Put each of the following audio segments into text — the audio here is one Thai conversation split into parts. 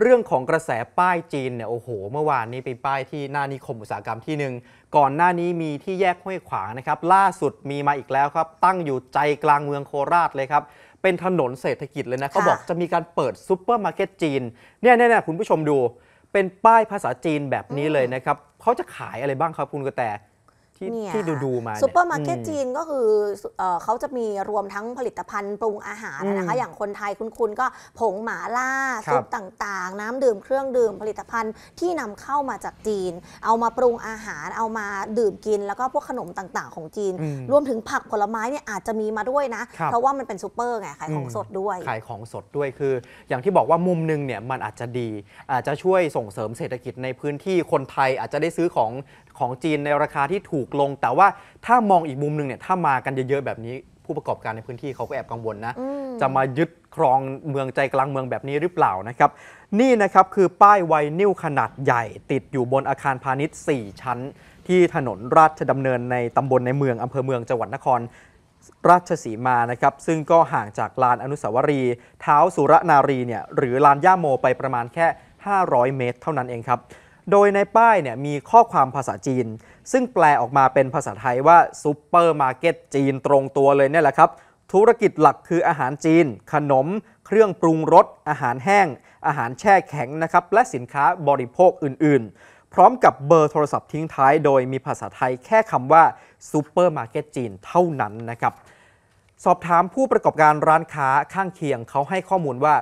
เรื่องของกระแสป้ายจีนเนี่ยโอ้โห เมื่อวานนี้เป็นป้ายที่หน้านิคมอุตสาหกรรมที่หนึ่ง ก่อนหน้านี้มีที่แยกห้วยขวางนะครับล่าสุดมีมาอีกแล้วครับ ตั้งอยู่ใจกลางเมืองโคราชเลยครับเป็นถนนเศรษฐกิจเลยนะเขาบอกจะมีการเปิดซูเปอร์มาร์เก็ตจีนเนี่ยเนี่ยคุณผู้ชมดูเป็นป้ายภาษาจีนแบบนี้เลยนะครับเขาจะขายอะไรบ้างครับ คุณกระแตที่ที่ดูดูมาซูเปอร์มาร์เก็ตจีนก็คือเขาจะมีรวมทั้งผลิตภัณฑ์ปรุงอาหารนะคะอย่างคนไทยคุ้นๆก็ผงหมาล่าซุปต่างๆ น้ำดื่มเครื่องดื่มผลิตภัณฑ์ที่นำเข้ามาจากจีน เอามาปรุงอาหาร เอามาดื่มกิน แล้วก็พวกขนมต่างๆของจีน รวมถึงผักผลไม้เนี่ยอาจจะมีมาด้วยนะ เพราะว่ามันเป็นซูเปอร์ไงขายของสดด้วยขายของสดด้วยคืออย่างที่บอกว่ามุมนึงเนี่ยมันอาจจะดี อาจจะช่วยส่งเสริมเศรษฐกิจในพื้นที่คนไทยอาจจะได้ซื้อของของจีนในราคาที่ถูกลง แต่ว่าถ้ามองอีกมุมหนึ่งเนี่ยถ้ามากันเยอะๆ แบบนี้ผู้ประกอบการในพื้นที่เขาก็แอบกังวลนะจะมายึดครองเมืองใจกลางเมืองแบบนี้หรือเปล่านะครับ นี่นะครับคือป้ายไวนิลขนาดใหญ่ ติดอยู่บนอาคารพาณิชย์ 4 ชั้น ที่ถนนราชดำเนินในตำบลในเมืองอำเภอเมืองจังหวัดนคร ราชสีมานะครับ ซึ่งก็ห่างจากลานอนุสาวรีย์เท้าสุรนารีเนี่ยหรือลานย่าโมไปประมาณแค่ 500 เมตร เท่านั้นเองครับโดยในป้ายเนี่ยมีข้อความภาษาจีน ซึ่งแปลออกมาเป็นภาษาไทยว่าซูเปอร์มาร์เก็ตจีนตรงตัวเลยเนี่ยแหละครับธุรกิจหลักคืออาหารจีน ขนม เครื่องปรุงรสอาหารแห้ง อาหารแช่แข็งนะครับและสินค้าบริโภคอื่นๆ พร้อมกับเบอร์โทรศัพท์ทิ้งท้ายโดยมีภาษาไทยแค่คำว่าซูเปอร์มาร์เก็ตจีนเท่านั้นนะครับสอบถามผู้ประกอบการร้านค้าข้างเคียงเขาให้ข้อมูลว่า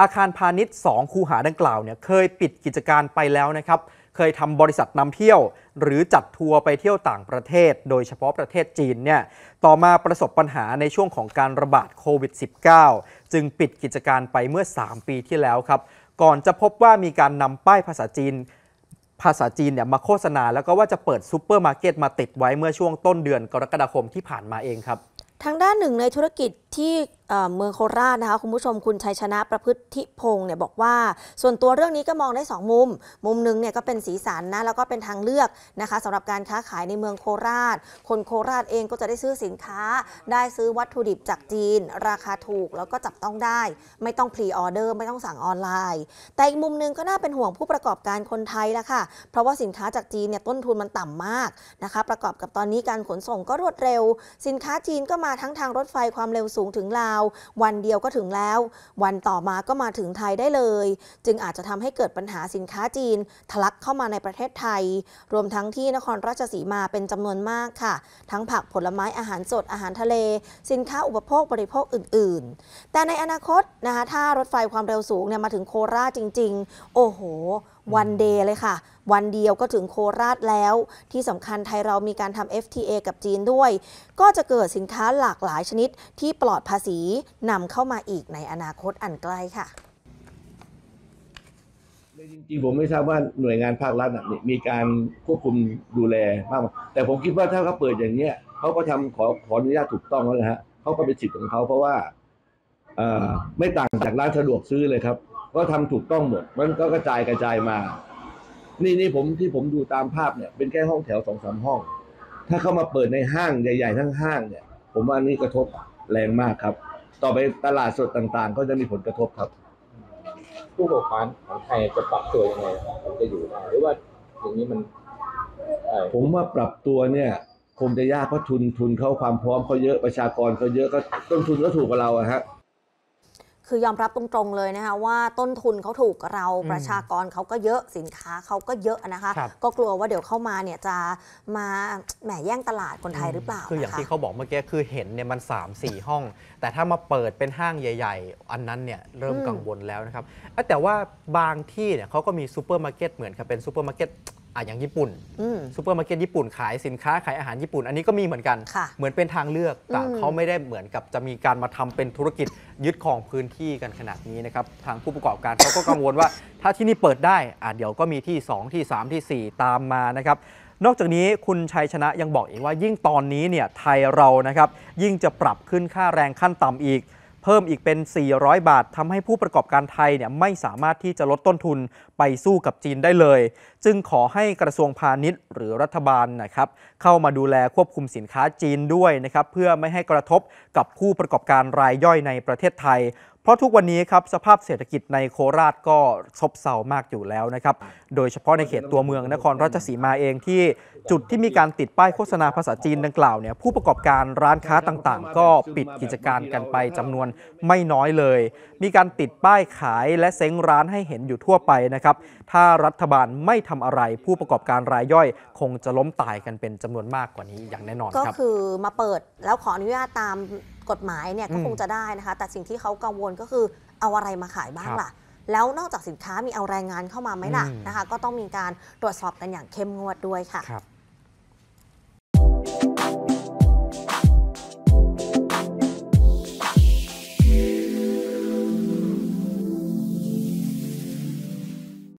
อาคารพาณิชย์2คูหาดังกล่าวเนี่ยเคยปิดกิจการไปแล้วนะครับ เคยทำบริษัทนำเที่ยว หรือจัดทัวร์ไปเที่ยวต่างประเทศ โดยเฉพาะประเทศจีนเนี่ย ต่อมาประสบปัญหาในช่วงของการระบาดโควิด -19 จึงปิดกิจการไปเมื่อ 3 ปีที่แล้วครับ ก่อนจะพบว่ามีการนำป้ายภาษาจีน ภาษาจีนเนี่ยมาโฆษณา แล้วก็ว่าจะเปิดซูเปอร์มาร์เก็ตมาติดไว้เมื่อช่วงต้นเดือนกรกฎาคมที่ผ่านมาเองครับ ทางด้านหนึ่งในธุรกิจที่เมืองโคราชนะคะคุณผู้ชมคุณชัยชนะประพฤติพงศ์เนี่ยบอกว่า ส่วนตัวเรื่องนี้ก็มองได้ 2 มุม มุมหนึ่งเนี่ยก็เป็นสีสันนะแล้วก็เป็นทางเลือกนะคะสำหรับการค้าขายในเมืองโคราช คนโคราชเองก็จะได้ซื้อสินค้าได้ซื้อวัตถุดิบจากจีน ราคาถูกแล้วก็จับต้องได้ ไม่ต้องพรีออเดอร์ไม่ต้องสั่งออนไลน์ แต่อีกมุมนึงก็น่าเป็นห่วงผู้ประกอบการคนไทยละค่ะเพราะว่าสินค้าจากจีนเนี่ยต้นทุนมันต่ำมากนะคะ ประกอบกับตอนนี้การขนส่งก็รวดเร็ว สินค้าจีนก็มาทั้งทางรถไฟความเร็วสูงถึงลาาววันเดียวก็ถึงแล้ว วันต่อมาก็มาถึงไทยได้เลย จึงอาจจะทำให้เกิดปัญหาสินค้าจีนทะลักเข้ามาในประเทศไทย รวมทั้งที่นครราชสีมาเป็นจำนวนมากค่ะ ทั้งผักผลไม้อาหารสดอาหารทะเล สินค้าอุปโภคบริโภคอื่นๆ แต่ในอนาคตนะคะถ้ารถไฟความเร็วสูงเนี่ยมาถึงโคราชจริงๆ โอ้โหวันเดย์เลยค่ะ วันเดียวก็ถึงโคราชแล้วที่สำคัญไทยเรามีการทำ FTA กับจีนด้วย ก็จะเกิดสินค้าหลากหลายชนิดที่ปลอดภาษีนำเข้ามาอีกในอนาคตอันใกล้ค่ะจริงๆ ผมไม่ทราบว่าหน่วยงานภาครัฐมีการควบคุมดูแลมาก แต่ผมคิดว่าถ้าเขาเปิดอย่างเนี้ยเขาก็ทำขอขออนุญาตถูกต้องแล้วนะฮะเขาก็เป็นสิทธิ์ของเขาเพราะว่าไม่ต่างจากร้านสะดวกซื้อเลยครับก็ทำถูกต้องหมดมันก็กระจายกระจายมา นี่นี่ผมที่ผมดูตามภาพเนี่ย เป็นแค่ห้องแถวสองสามห้อง ถ้าเข้ามาเปิดในห้างใหญ่ ๆ ทั้งห้างเนี่ยผมว่านี่กระทบแรงมากครับ ต่อไปตลาดสดต่าง ๆ ก็จะมีผลกระทบครับ ผู้ประกอบการของไทยจะปรับตัวยังไงผมจะอยู่ได้หรือว่าอย่างนี้มันผมว่าปรับตัวเนี่ยคงจะยากเพราะทุนทุนเขาความพร้อมเขาเยอะประชากรเขาเยอะก็ต้นทุนก็ถูกกว่าเราอะฮะคือยอมรับตรงๆเลยนะคะว่าต้นทุนเขาถูกเราประชากรเขาก็เยอะสินค้าเขาก็เยอะนะคะก็กลัวว่าเดี๋ยวเข้ามาเนี่ยจะมาแหมแย่งตลาดคนไทยหรือเปล่าคืออย่างที่เขาบอกเมื่อกี้คือเห็นเนี่ยมัน3 4 ห้อง แต่ถ้ามาเปิดเป็นห้างใหญ่ๆ อันนั้นเนี่ยเริ่มกังวลแล้วนะครับแต่ว่าบางที่เนี่ยเขาก็มีซูเปอร์มาร์เก็ตเหมือนกับเป็นซูเปอร์มาร์เก็ตอ่ะอย่างญี่ปุ่นซูเปอร์มาร์เก็ตญี่ปุ่นขายสินค้าขายอาหารญี่ปุ่นอันนี้ก็มีเหมือนกัน เหมือนเป็นทางเลือกแต่เขาไม่ได้เหมือนกับจะมีการมาทำเป็นธุรกิจยึดของพื้นที่กันขนาดนี้นะครับทางผู้ประกอบการเขาก็กังวลว่าถ้าที่นี่เปิดได้อ่ะเดี๋ยวก็มีที่ 2 ที่ 3ทีสี่4 ตามมานะครับนอกจากนี้คุณชัยชนะยังบอกอีกว่า ยิ่งตอนนี้เนี่ยไทยเรานะครับยิ่งจะปรับขึ้นค่าแรงขั้นต่ำอีกเพิ่มอีกเป็น 400 บาททำให้ผู้ประกอบการไทยเนี่ยไม่สามารถที่จะลดต้นทุนไปสู้กับจีนได้เลย จึงขอให้กระทรวงพาณิชย์หรือรัฐบาลนะครับเข้ามาดูแลควบคุมสินค้าจีนด้วยนะครับเพื่อไม่ให้กระทบกับผู้ประกอบการรายย่อยในประเทศไทยเพราะทุกวันนี้ครับสภาพเศรษฐกิจในโคราชก็ซบเซามากอยู่แล้วนะครับ โดยเฉพาะในเขตตัวเมืองนครราชสีมาเองที่จุดที่มีการติดป้ายโฆษณาภาษาจีนดังกล่าวเนี่ยผู้ประกอบการร้านค้าต่างๆ ก็ปิดกิจการกันไปจำนวนไม่น้อยเลย มีการติดป้ายขายและเซ้งร้านให้เห็นอยู่ทั่วไปนะครับ ถ้ารัฐบาลไม่ทำอะไรผู้ประกอบการรายย่อยคงจะล้มตายกันเป็นจำนวนมากกว่านี้อย่างแน่นอนครับก็คือมาเปิดแล้วขออนุญาตตามกฎหมายเนี่ยก็คงจะได้นะคะ แต่สิ่งที่เขากังวลก็คือเอาอะไรมาขายบ้างล่ะ แล้วนอกจากสินค้ามีเอาแรงงานเข้ามาไหมล่ะนะคะ ก็ต้องมีการตรวจสอบกันอย่างเข้มงวดด้วยค่ะ